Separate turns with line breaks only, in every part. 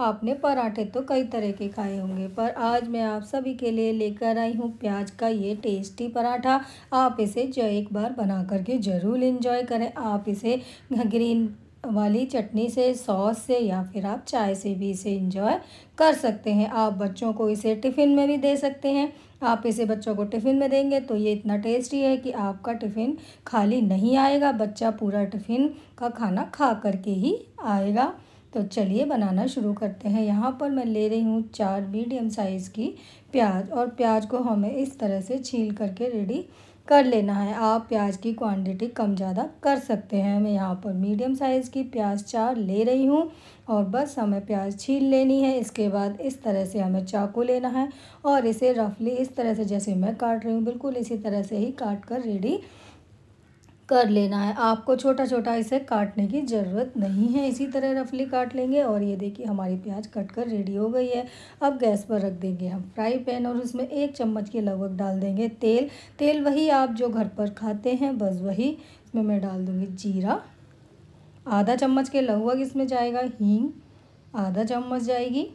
आपने पराठे तो कई तरह के खाए होंगे पर आज मैं आप सभी के लिए लेकर आई हूँ प्याज का ये टेस्टी पराठा आप इसे जो एक बार बना करके ज़रूर इन्जॉय करें आप इसे ग्रीन वाली चटनी से सॉस से या फिर आप चाय से भी इसे इंजॉय कर सकते हैं आप बच्चों को इसे टिफ़िन में भी दे सकते हैं आप इसे बच्चों को टिफ़िन में देंगे तो ये इतना टेस्टी है कि आपका टिफ़िन खाली नहीं आएगा बच्चा पूरा टिफ़िन का खाना खा करके ही आएगा तो चलिए बनाना शुरू करते हैं यहाँ पर मैं ले रही हूँ चार मीडियम साइज़ की प्याज और प्याज को हमें इस तरह से छील करके रेडी कर लेना है आप प्याज की क्वांटिटी कम ज़्यादा कर सकते हैं मैं यहाँ पर मीडियम साइज़ की प्याज चार ले रही हूँ और बस हमें प्याज छील लेनी है इसके बाद इस तरह से हमें चाकू लेना है और इसे रफली इस तरह से जैसे मैं काट रही हूँ बिल्कुल इसी तरह से ही काट कर रेडी कर लेना है आपको छोटा छोटा इसे काटने की ज़रूरत नहीं है इसी तरह रफली काट लेंगे और ये देखिए हमारी प्याज कट कर रेडी हो गई है अब गैस पर रख देंगे हम फ्राई पैन और उसमें एक चम्मच के लगभग डाल देंगे तेल तेल वही आप जो घर पर खाते हैं बस वही इसमें मैं डाल दूँगी जीरा आधा चम्मच के लगभग इसमें जाएगा हींग आधा चम्मच जाएगी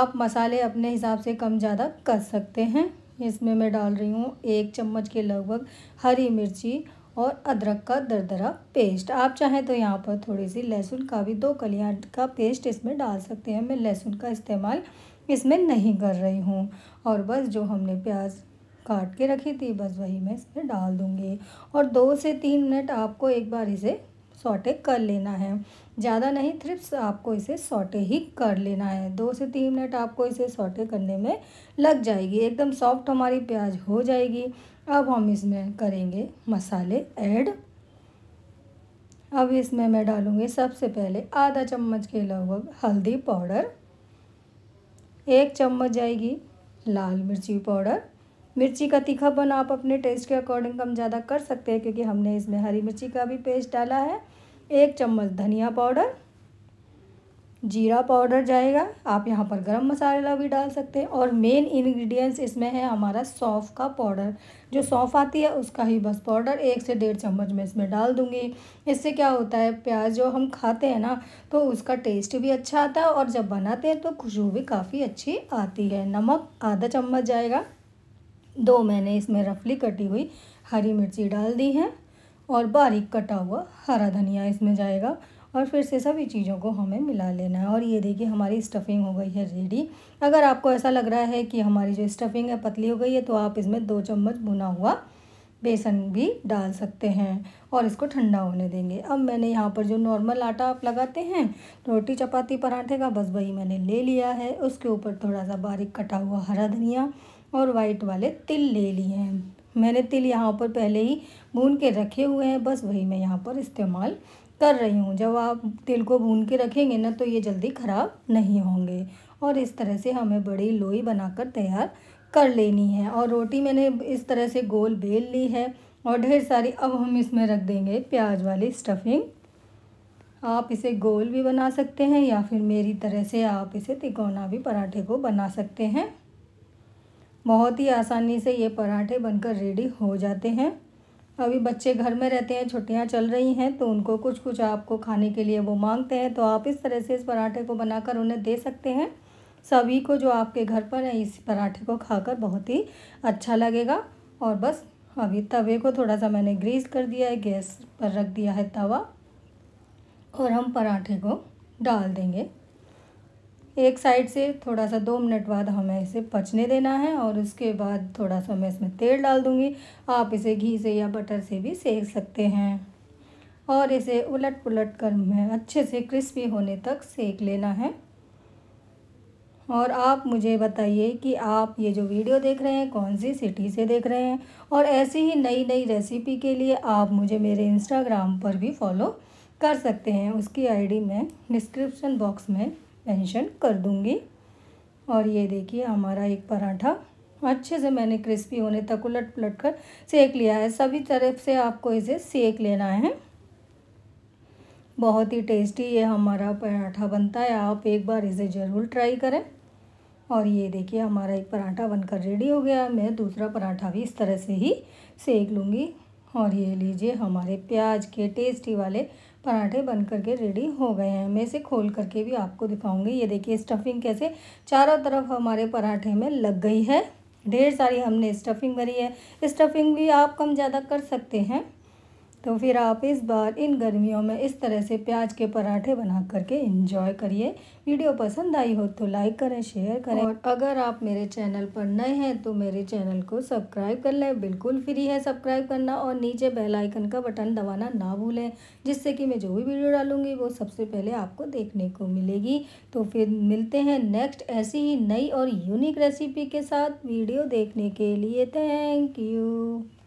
आप मसाले अपने हिसाब से कम ज़्यादा कर सकते हैं इसमें मैं डाल रही हूँ एक चम्मच के लगभग हरी मिर्ची और अदरक का दरदरा पेस्ट आप चाहें तो यहाँ पर थोड़ी सी लहसुन का भी दो कलियाँ का पेस्ट इसमें डाल सकते हैं मैं लहसुन का इस्तेमाल इसमें नहीं कर रही हूँ और बस जो हमने प्याज काट के रखी थी बस वही मैं इसमें डाल दूँगी और दो से तीन मिनट आपको एक बार इसे सॉटे कर लेना है ज़्यादा नहीं थ्रिप्स आपको इसे सॉटे ही कर लेना है दो से तीन मिनट आपको इसे सॉटे करने में लग जाएगी एकदम सॉफ्ट हमारी प्याज हो जाएगी अब हम इसमें करेंगे मसाले ऐड अब इसमें मैं डालूँगी सबसे पहले आधा चम्मच के लगभग हल्दी पाउडर एक चम्मच जाएगी लाल मिर्ची पाउडर मिर्ची का तीखापन आप अपने टेस्ट के अकॉर्डिंग कम ज़्यादा कर सकते हैं क्योंकि हमने इसमें हरी मिर्ची का भी पेस्ट डाला है एक चम्मच धनिया पाउडर जीरा पाउडर जाएगा आप यहाँ पर गरम मसाला भी डाल सकते हैं और मेन इंग्रेडिएंट्स इसमें है हमारा सौंफ का पाउडर जो सौंफ आती है उसका ही बस पाउडर एक से डेढ़ चम्मच मैं इसमें डाल दूँगी इससे क्या होता है प्याज जो हम खाते हैं ना तो उसका टेस्ट भी अच्छा आता है और जब बनाते हैं तो खुशबू भी काफ़ी अच्छी आती है नमक आधा चम्मच जाएगा दो मैंने इसमें रफली कटी हुई हरी मिर्ची डाल दी है और बारीक कटा हुआ हरा धनिया इसमें जाएगा और फिर से सभी चीज़ों को हमें मिला लेना है और ये देखिए हमारी स्टफिंग हो गई है रेडी अगर आपको ऐसा लग रहा है कि हमारी जो स्टफिंग है पतली हो गई है तो आप इसमें दो चम्मच भुना हुआ बेसन भी डाल सकते हैं और इसको ठंडा होने देंगे अब मैंने यहाँ पर जो नॉर्मल आटा आप लगाते हैं रोटी चपाती पराठे का बस वही मैंने ले लिया है उसके ऊपर थोड़ा सा बारीक कटा हुआ हरा धनिया और वाइट वाले तिल ले लिए हैं मैंने तिल यहाँ पर पहले ही भून के रखे हुए हैं बस वही मैं यहाँ पर इस्तेमाल कर रही हूँ जब आप तिल को भून के रखेंगे ना तो ये जल्दी ख़राब नहीं होंगे और इस तरह से हमें बड़ी लोई बनाकर तैयार कर लेनी है और रोटी मैंने इस तरह से गोल बेल ली है और ढेर सारी अब हम इसमें रख देंगे प्याज वाली स्टफिंग आप इसे गोल भी बना सकते हैं या फिर मेरी तरह से आप इसे तिकोना भी पराठे को बना सकते हैं बहुत ही आसानी से ये पराठे बनकर रेडी हो जाते हैं अभी बच्चे घर में रहते हैं छुट्टियां चल रही हैं तो उनको कुछ कुछ आपको खाने के लिए वो मांगते हैं तो आप इस तरह से इस पराठे को बनाकर उन्हें दे सकते हैं सभी को जो आपके घर पर है इस पराठे को खाकर बहुत ही अच्छा लगेगा और बस अभी तवे को थोड़ा सा मैंने ग्रीस कर दिया है गैस पर रख दिया है तवा और हम पराठे को डाल देंगे एक साइड से थोड़ा सा दो मिनट बाद हमें इसे पचने देना है और उसके बाद थोड़ा सा मैं इसमें तेल डाल दूँगी आप इसे घी से या बटर से भी सेक सकते हैं और इसे उलट पुलट कर मैं अच्छे से क्रिस्पी होने तक सेक लेना है और आप मुझे बताइए कि आप ये जो वीडियो देख रहे हैं कौन सी सिटी से देख रहे हैं और ऐसी ही नई नई रेसिपी के लिए आप मुझे मेरे इंस्टाग्राम पर भी फॉलो कर सकते हैं उसकी आईडी मैं डिस्क्रिप्शन बॉक्स में मेंशन कर दूंगी और ये देखिए हमारा एक पराठा अच्छे से मैंने क्रिस्पी होने तक उलट पलट कर सेक लिया है सभी तरफ से आपको इसे सेक लेना है बहुत ही टेस्टी ये हमारा पराठा बनता है आप एक बार इसे ज़रूर ट्राई करें और ये देखिए हमारा एक पराठा बनकर रेडी हो गया मैं दूसरा पराठा भी इस तरह से ही सेक लूँगी और ये लीजिए हमारे प्याज के टेस्टी वाले पराठे बन करके रेडी हो गए हैं मैं इसे खोल करके भी आपको दिखाऊंगी ये देखिए स्टफिंग कैसे चारों तरफ हमारे पराठे में लग गई है ढेर सारी हमने स्टफिंग भरी है स्टफिंग भी आप कम ज़्यादा कर सकते हैं तो फिर आप इस बार इन गर्मियों में इस तरह से प्याज के पराठे बना करके इंजॉय करिए वीडियो पसंद आई हो तो लाइक करें शेयर करें और अगर आप मेरे चैनल पर नए हैं तो मेरे चैनल को सब्सक्राइब कर लें बिल्कुल फ्री है सब्सक्राइब करना और नीचे बेल आइकन का बटन दबाना ना भूलें जिससे कि मैं जो भी वीडियो डालूँगी वो सबसे पहले आपको देखने को मिलेगी तो फिर मिलते हैं नेक्स्ट ऐसी ही नई और यूनिक रेसिपी के साथ वीडियो देखने के लिए थैंक यू